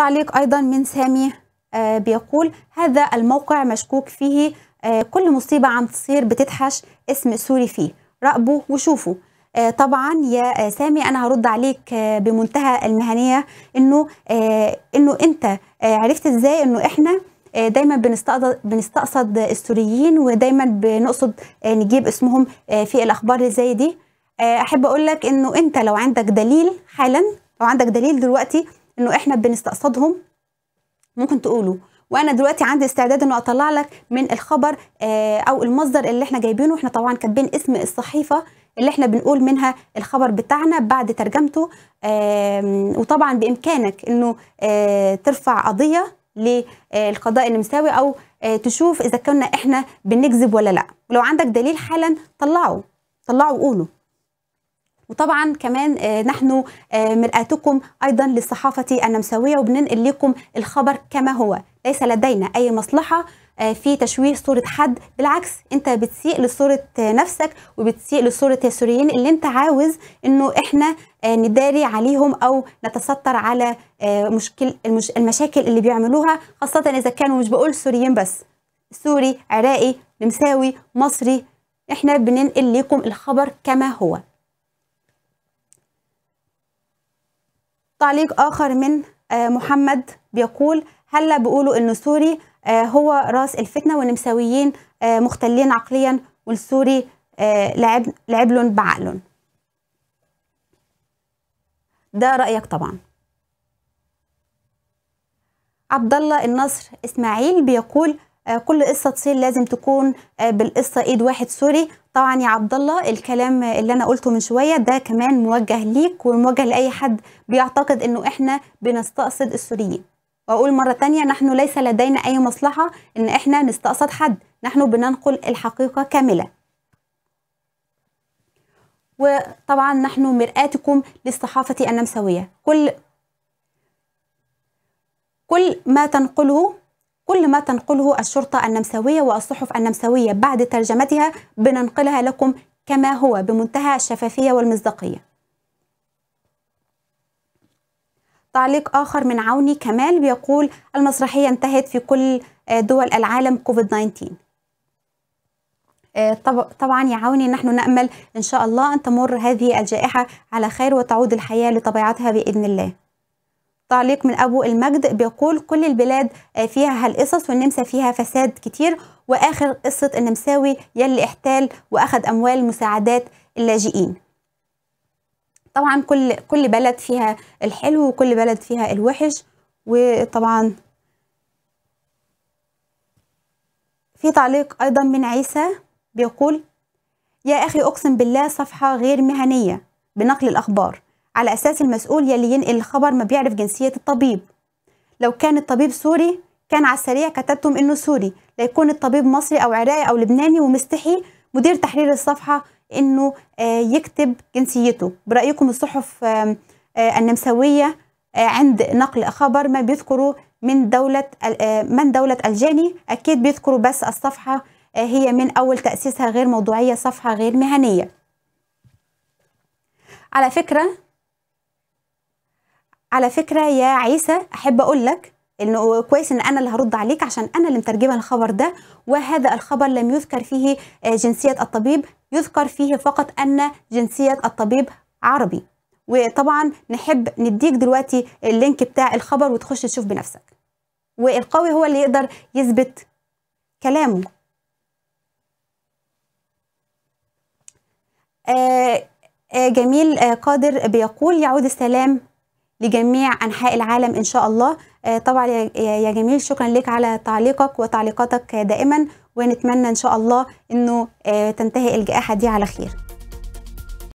تعليق أيضا من سامي آه، بيقول هذا الموقع مشكوك فيه آه، كل مصيبة عم تصير بتتحش اسم سوري فيه راقبوا وشوفوا آه، طبعا يا سامي انا هرد عليك بمنتهى المهنيه انه انه انت عرفت ازاي انه احنا دايما بنستقصد بنستقصد السوريين ودايما بنقصد نجيب اسمهم في الاخبار اللي زي دي احب اقول لك انه انت لو عندك دليل حالا لو عندك دليل دلوقتي انه احنا بنستقصدهم ممكن تقولوا وانا دلوقتي عندي استعداد انه اطلع لك من الخبر آه، او المصدر اللي احنا جايبينه احنا طبعا كاتبين اسم الصحيفه اللي احنا بنقول منها الخبر بتاعنا بعد ترجمته وطبعا بامكانك انه آه، ترفع قضيه للقضاء آه، النمساوي او تشوف اذا كنا احنا بنكذب ولا لا ولو عندك دليل حالا طلعه طلعه وقوله وطبعا كمان آه، نحن آه، مرآتكم أيضا للصحافة النمساوية وبننقل لكم الخبر كما هو ليس لدينا أي مصلحة آه، في تشويه صورة حد بالعكس انت بتسيء لصورة نفسك وبتسيء لصورة السوريين اللي انت عاوز انه احنا نداري عليهم او نتستر على مشكل المش المشاكل اللي بيعملوها خاصة اذا كانوا مش بقول سوريين بس سوري عراقي نمساوي مصري احنا بننقل لكم الخبر كما هو تعليق آخر من آه، محمد بيقول هلا بيقولوا إن سوري آه، هو راس الفتنة والنمساويين آه، مختلين عقليا والسوري لعب لهم بعقلهم ده رأيك طبعا عبد الله النصر إسماعيل بيقول كل قصة تصير لازم تكون بالقصة إيد واحد سوري طبعا يا عبد الله الكلام اللي انا قلته من شويه ده كمان موجه ليك وموجه لاي حد بيعتقد انه احنا بنستقصد السوريين واقول مره تانية نحن ليس لدينا اي مصلحه ان احنا نستقصد حد نحن بننقل الحقيقه كامله وطبعا نحن مرآتكم للصحافة النمساوية كل كل ما تنقله كل ما تنقله الشرطة النمساوية والصحف النمساوية بعد ترجمتها بننقلها لكم كما هو بمنتهى الشفافية والمصداقية تعليق آخر من عوني كمال بيقول المسرحية انتهت في كل آه، دول العالم كوفيد 19 آه، طبعا يا عوني نحن نأمل إن شاء الله أن تمر هذه الجائحة على خير وتعود الحياة لطبيعتها بإذن الله تعليق من أبو المجد بيقول كل البلاد آه، فيها هالقصص والنمسا فيها فساد كتير وآخر قصة النمساوي يلي احتال واخد أموال مساعدات اللاجئين طبعا كل كل بلد فيها الحلو وكل بلد فيها الوحش وطبعا في تعليق أيضا من عيسى بيقول يا أخي أقسم بالله صفحة غير مهنية بنقل الأخبار على أساس المسؤول يلي ينقل الخبر ما بيعرف جنسية الطبيب لو كان الطبيب سوري كان على السريع كتبتم إنه سوري ليكون الطبيب مصري أو عراقي أو لبناني ومستحي مدير تحرير الصفحة إنه آه، يكتب جنسيته برأيكم الصحف آه، آه، النمساوية عند نقل خبر ما بيذكروا من دولة من دولة الجاني أكيد بيذكروا بس الصفحة هي من أول تأسيسها غير موضوعية صفحة غير مهنية على فكرة على فكره يا عيسى احب اقول لك انه كويس ان انا اللي هرد عليك عشان انا اللي مترجمه الخبر ده وهذا الخبر لم يذكر فيه آه، جنسيه الطبيب يذكر فيه فقط ان جنسيه الطبيب عربي وطبعا نحب نديك دلوقتي اللينك بتاع الخبر وتخش تشوف بنفسك والقوي هو اللي يقدر يثبت كلامه آه، آه، جميل قادر بيقول يعود السلام لجميع انحاء العالم ان شاء الله آه، طبعا يا جميل شكرا لك على تعليقك وتعليقاتك دائما ونتمنى ان شاء الله انه آه، تنتهي الجائحه دي على خير